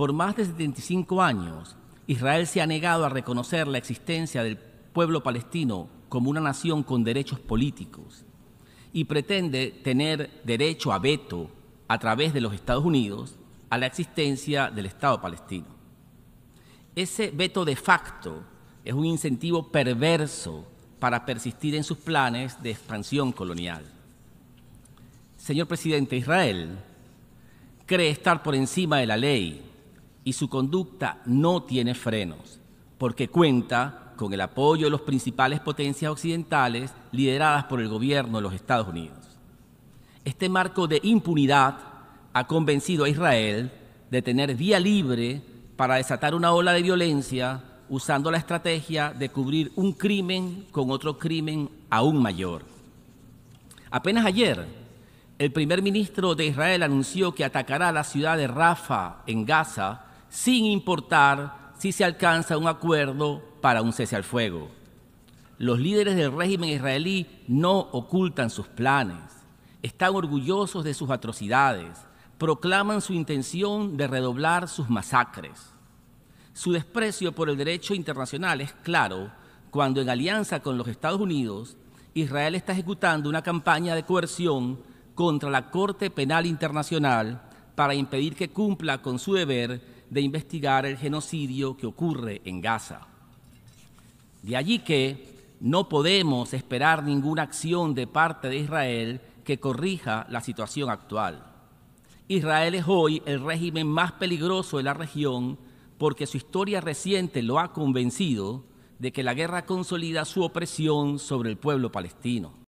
Por más de 75 años, Israel se ha negado a reconocer la existencia del pueblo palestino como una nación con derechos políticos y pretende tener derecho a veto a través de los Estados Unidos a la existencia del Estado palestino. Ese veto de facto es un incentivo perverso para persistir en sus planes de expansión colonial. Señor presidente, Israel cree estar por encima de la ley y su conducta no tiene frenos, porque cuenta con el apoyo de las principales potencias occidentales lideradas por el gobierno de los Estados Unidos. Este marco de impunidad ha convencido a Israel de tener vía libre para desatar una ola de violencia usando la estrategia de cubrir un crimen con otro crimen aún mayor. Apenas ayer, el primer ministro de Israel anunció que atacará la ciudad de Rafa, en Gaza, sin importar si se alcanza un acuerdo para un cese al fuego. Los líderes del régimen israelí no ocultan sus planes, están orgullosos de sus atrocidades, proclaman su intención de redoblar sus masacres. Su desprecio por el derecho internacional es claro cuando en alianza con los Estados Unidos, Israel está ejecutando una campaña de coerción contra la Corte Penal Internacional para impedir que cumpla con su deber de investigar el genocidio que ocurre en Gaza. De allí que no podemos esperar ninguna acción de parte de Israel que corrija la situación actual. Israel es hoy el régimen más peligroso de la región porque su historia reciente lo ha convencido de que la guerra consolida su opresión sobre el pueblo palestino.